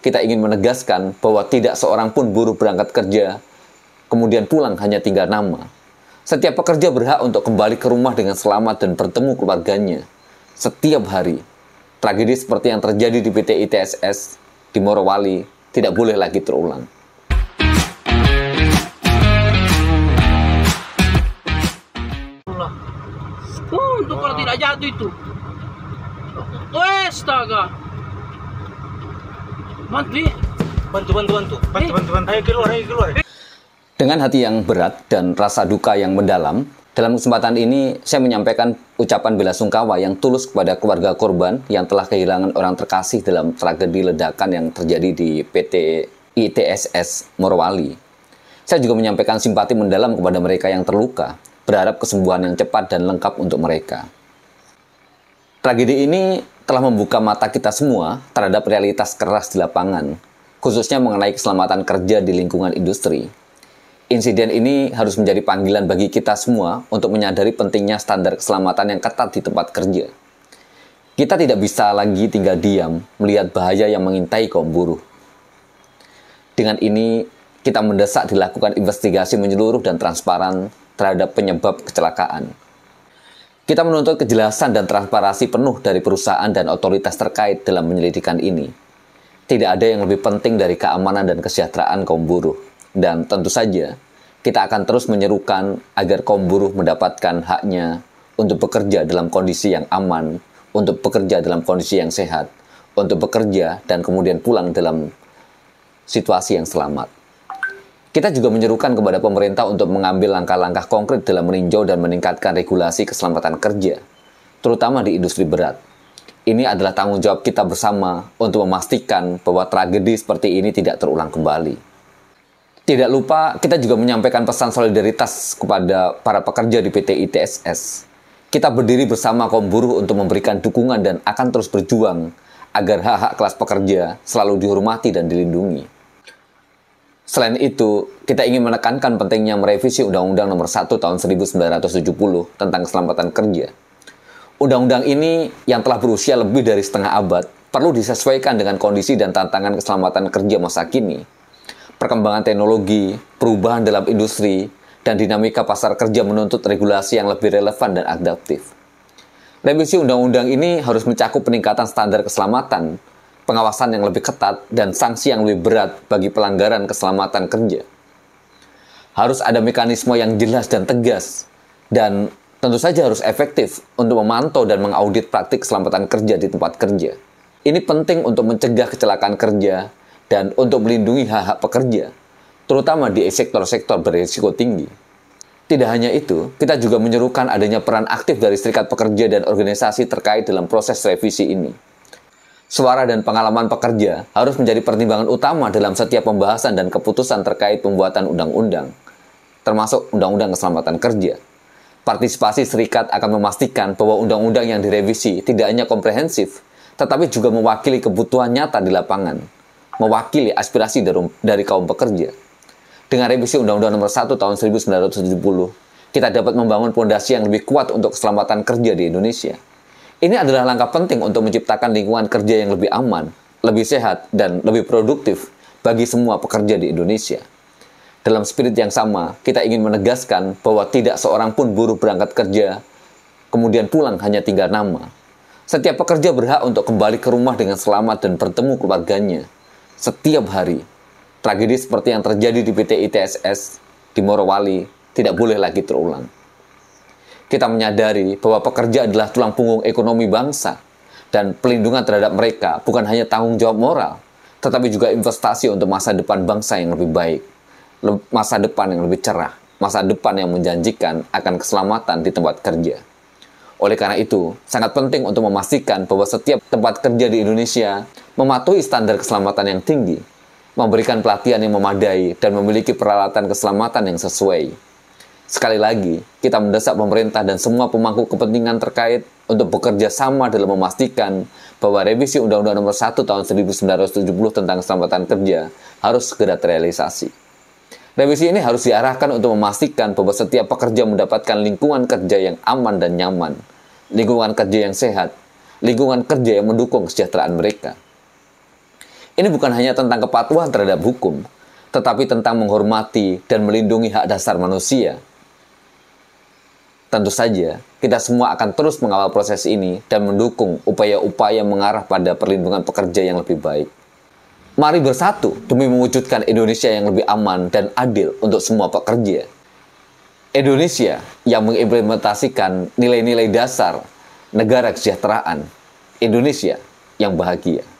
kita ingin menegaskan bahwa tidak seorang pun buruh berangkat kerja, kemudian pulang hanya tinggal nama. Setiap pekerja berhak untuk kembali ke rumah dengan selamat dan bertemu keluarganya. Setiap hari, tragedi seperti yang terjadi di PT ITSS di Morowali tidak boleh lagi terulang. Untuk oh, tidak jatuh itu mantri bantu bantu, bantu, bantu bantu, bantu. Ayo keluar, ayo keluar. Dengan hati yang berat dan rasa duka yang mendalam, dalam kesempatan ini saya menyampaikan ucapan bela sungkawa yang tulus kepada keluarga korban yang telah kehilangan orang terkasih dalam tragedi ledakan yang terjadi di PT ITSS Morowali. Saya juga menyampaikan simpati mendalam kepada mereka yang terluka, berharap kesembuhan yang cepat dan lengkap untuk mereka. Tragedi ini telah membuka mata kita semua terhadap realitas keras di lapangan, khususnya mengenai keselamatan kerja di lingkungan industri. Insiden ini harus menjadi panggilan bagi kita semua untuk menyadari pentingnya standar keselamatan yang ketat di tempat kerja. Kita tidak bisa lagi tinggal diam melihat bahaya yang mengintai kaum buruh. Dengan ini, kita mendesak dilakukan investigasi menyeluruh dan transparan terhadap penyebab kecelakaan. Kita menuntut kejelasan dan transparansi penuh dari perusahaan dan otoritas terkait dalam penyelidikan ini. Tidak ada yang lebih penting dari keamanan dan kesejahteraan kaum buruh. Dan tentu saja, kita akan terus menyerukan agar kaum buruh mendapatkan haknya untuk bekerja dalam kondisi yang aman, untuk bekerja dalam kondisi yang sehat, untuk bekerja dan kemudian pulang dalam situasi yang selamat. Kita juga menyerukan kepada pemerintah untuk mengambil langkah-langkah konkret dalam meninjau dan meningkatkan regulasi keselamatan kerja, terutama di industri berat. Ini adalah tanggung jawab kita bersama untuk memastikan bahwa tragedi seperti ini tidak terulang kembali. Tidak lupa, kita juga menyampaikan pesan solidaritas kepada para pekerja di PT ITSS. Kita berdiri bersama kaum buruh untuk memberikan dukungan dan akan terus berjuang agar hak-hak kelas pekerja selalu dihormati dan dilindungi. Selain itu, kita ingin menekankan pentingnya merevisi Undang-Undang Nomor 1 Tahun 1970 tentang keselamatan kerja. Undang-undang ini yang telah berusia lebih dari setengah abad perlu disesuaikan dengan kondisi dan tantangan keselamatan kerja masa kini. Perkembangan teknologi, perubahan dalam industri, dan dinamika pasar kerja menuntut regulasi yang lebih relevan dan adaptif. Revisi undang-undang ini harus mencakup peningkatan standar keselamatan, pengawasan yang lebih ketat, dan sanksi yang lebih berat bagi pelanggaran keselamatan kerja. Harus ada mekanisme yang jelas dan tegas, dan tentu saja harus efektif untuk memantau dan mengaudit praktik keselamatan kerja di tempat kerja. Ini penting untuk mencegah kecelakaan kerja dan untuk melindungi hak-hak pekerja, terutama di sektor-sektor berisiko tinggi. Tidak hanya itu, kita juga menyerukan adanya peran aktif dari serikat pekerja dan organisasi terkait dalam proses revisi ini suara dan pengalaman pekerja harus menjadi pertimbangan utama dalam setiap pembahasan dan keputusan terkait pembuatan undang-undang, termasuk Undang-Undang Keselamatan Kerja. Partisipasi serikat akan memastikan bahwa undang-undang yang direvisi tidak hanya komprehensif, tetapi juga mewakili kebutuhan nyata di lapangan, mewakili aspirasi dari, dari kaum pekerja. Dengan revisi Undang-Undang Nomor 1 Tahun 1970, kita dapat membangun fondasi yang lebih kuat untuk keselamatan kerja di Indonesia. Ini adalah langkah penting untuk menciptakan lingkungan kerja yang lebih aman, lebih sehat, dan lebih produktif bagi semua pekerja di Indonesia. Dalam spirit yang sama, kita ingin menegaskan bahwa tidak seorang pun buruh berangkat kerja, kemudian pulang hanya tinggal nama. Setiap pekerja berhak untuk kembali ke rumah dengan selamat dan bertemu keluarganya. Setiap hari, tragedi seperti yang terjadi di PT ITSS di Morowali tidak boleh lagi terulang kita menyadari bahwa pekerja adalah tulang punggung ekonomi bangsa dan pelindungan terhadap mereka bukan hanya tanggung jawab moral, tetapi juga investasi untuk masa depan bangsa yang lebih baik, masa depan yang lebih cerah, masa depan yang menjanjikan akan keselamatan di tempat kerja. Oleh karena itu, sangat penting untuk memastikan bahwa setiap tempat kerja di Indonesia mematuhi standar keselamatan yang tinggi, memberikan pelatihan yang memadai, dan memiliki peralatan keselamatan yang sesuai Sekali lagi, kita mendesak pemerintah dan semua pemangku kepentingan terkait untuk bekerja sama dalam memastikan bahwa revisi Undang-Undang Nomor 1 Tahun 1970 tentang keselamatan kerja harus segera terrealisasi. Revisi ini harus diarahkan untuk memastikan bahwa setiap pekerja mendapatkan lingkungan kerja yang aman dan nyaman, lingkungan kerja yang sehat, lingkungan kerja yang mendukung kesejahteraan mereka. Ini bukan hanya tentang kepatuhan terhadap hukum, tetapi tentang menghormati dan melindungi hak dasar manusia – Tentu saja, kita semua akan terus mengawal proses ini dan mendukung upaya-upaya mengarah pada perlindungan pekerja yang lebih baik. Mari bersatu demi mewujudkan Indonesia yang lebih aman dan adil untuk semua pekerja. Indonesia yang mengimplementasikan nilai-nilai dasar negara kesejahteraan. Indonesia yang bahagia.